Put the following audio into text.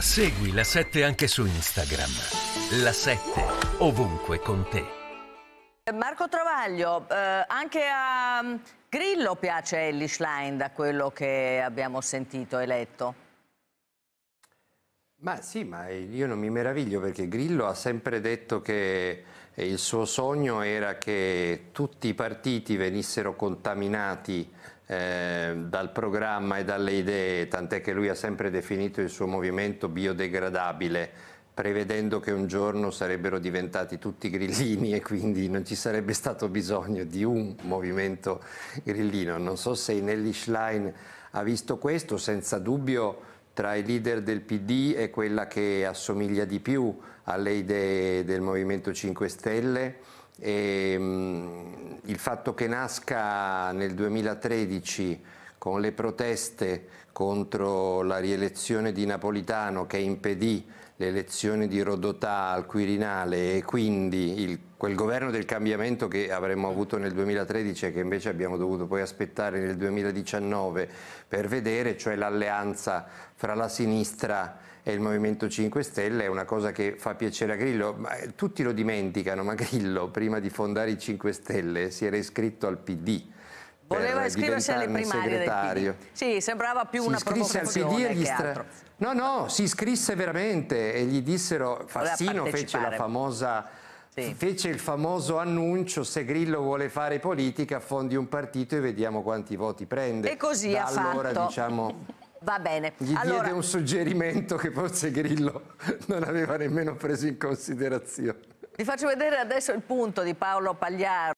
Segui la 7 anche su Instagram. La 7 ovunque con te. Marco Travaglio, eh, anche a mm, Grillo piace Ellie Schlein da quello che abbiamo sentito e letto. Ma sì, ma io non mi meraviglio perché Grillo ha sempre detto che il suo sogno era che tutti i partiti venissero contaminati eh, dal programma e dalle idee, tant'è che lui ha sempre definito il suo movimento biodegradabile, prevedendo che un giorno sarebbero diventati tutti grillini e quindi non ci sarebbe stato bisogno di un movimento grillino. Non so se Nelly Schlein ha visto questo, senza dubbio tra i leader del PD è quella che assomiglia di più alle idee del Movimento 5 Stelle. E, ehm, mh, il fatto che nasca nel 2013 con le proteste contro la rielezione di Napolitano che impedì l'elezione di Rodotà al Quirinale e quindi il, quel governo del cambiamento che avremmo avuto nel 2013 e che invece abbiamo dovuto poi aspettare nel 2019 per vedere, cioè l'alleanza fra la sinistra e il Movimento 5 Stelle è una cosa che fa piacere a Grillo, tutti lo dimenticano, ma Grillo prima di fondare i 5 Stelle si era iscritto al PD Voleva iscriversi alle primarie segretario. Sì, sembrava più si una provocazione al PD che altro. No, no, si iscrisse veramente e gli dissero, Fassino fece la famosa... Sì. Fece il famoso annuncio se Grillo vuole fare politica fondi un partito e vediamo quanti voti prende. E così da ha allora, fatto. Diciamo, Va bene. Gli allora... diede un suggerimento che forse Grillo non aveva nemmeno preso in considerazione. Vi faccio vedere adesso il punto di Paolo Pagliaro.